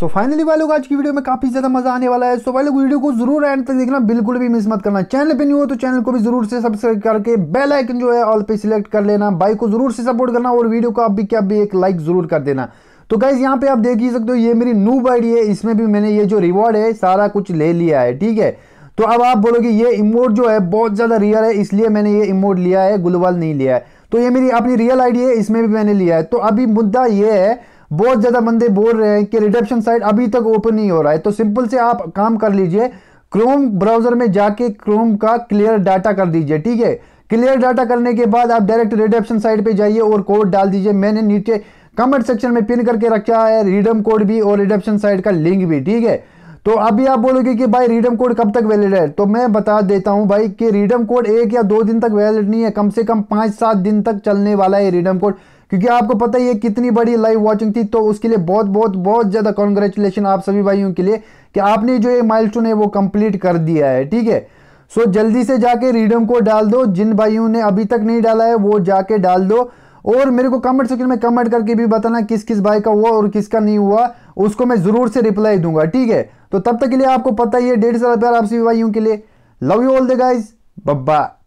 so finally भाई आज की वीडियो में काफी ज्यादा मजा आने वाला है सो वाले वीडियो को जरूर एंड तक देखना बिल्कुल भी मिस मत करना चैनल पे नहीं हो तो चैनल को भी जरूर से सब्सक्राइब करके बेल आइकन जो है ऑल पे सिलेक्ट कर लेना बाइक को जरूर से सपोर्ट करना और वीडियो को आप भी क्या भी एक लाइक जरूर कर देना तो गाइज यहाँ पे आप देख ही सकते हो ये मेरी न्यू आईडी है इसमें भी मैंने ये जो रिवॉर्ड है सारा कुछ ले लिया है ठीक है तो अब आप बोलोगे ये इमोट जो है बहुत ज़्यादा रियर है इसलिए मैंने ये इमोट लिया है गुलवाल नहीं लिया है तो ये मेरी अपनी रियल आईडी है इसमें भी मैंने लिया है तो अभी मुद्दा ये है बहुत ज़्यादा बंदे बोल रहे हैं कि रिडेप्शन साइट अभी तक ओपन नहीं हो रहा है तो सिंपल से आप काम कर लीजिए क्रोम ब्राउज़र में जाके क्रोम का क्लियर डाटा कर दीजिए ठीक है क्लियर डाटा करने के बाद आप डायरेक्ट रिडेप्शन साइट पे जाइए और कोड डाल दीजिए मैंने नीचे कमेंट सेक्शन में पिन करके रखा है रिडम कोड भी और रिडेप्शन साइट का लिंक भी ठीक है तो अभी आप बोलोगे कि भाई रीडम कोड कब तक वैलिड है तो मैं बता देता हूं भाई कि रीडम कोड एक या दो दिन तक वैलिड नहीं है कम से कम पाँच सात दिन तक चलने वाला है रीडम कोड क्योंकि आपको पता ही है कितनी बड़ी लाइव वॉचिंग थी तो उसके लिए बहुत बहुत बहुत ज़्यादा कॉन्ग्रेचुलेशन आप सभी भाइयों के लिए कि आपने जो ये माइल है वो कंप्लीट कर दिया है ठीक है सो जल्दी से जाके रीडम कोड डाल दो जिन भाइयों ने अभी तक नहीं डाला है वो जाके डाल दो और मेरे को कमेंट सेक्शन में कमेंट करके भी बताना किस किस भाई का हुआ और किसका नहीं हुआ उसको मैं ज़रूर से रिप्लाई दूंगा ठीक है तो तब तक के लिए आपको पता ही है डेढ़ साल प्यार आपसे विवाह के लिए love you all the guys बब्बा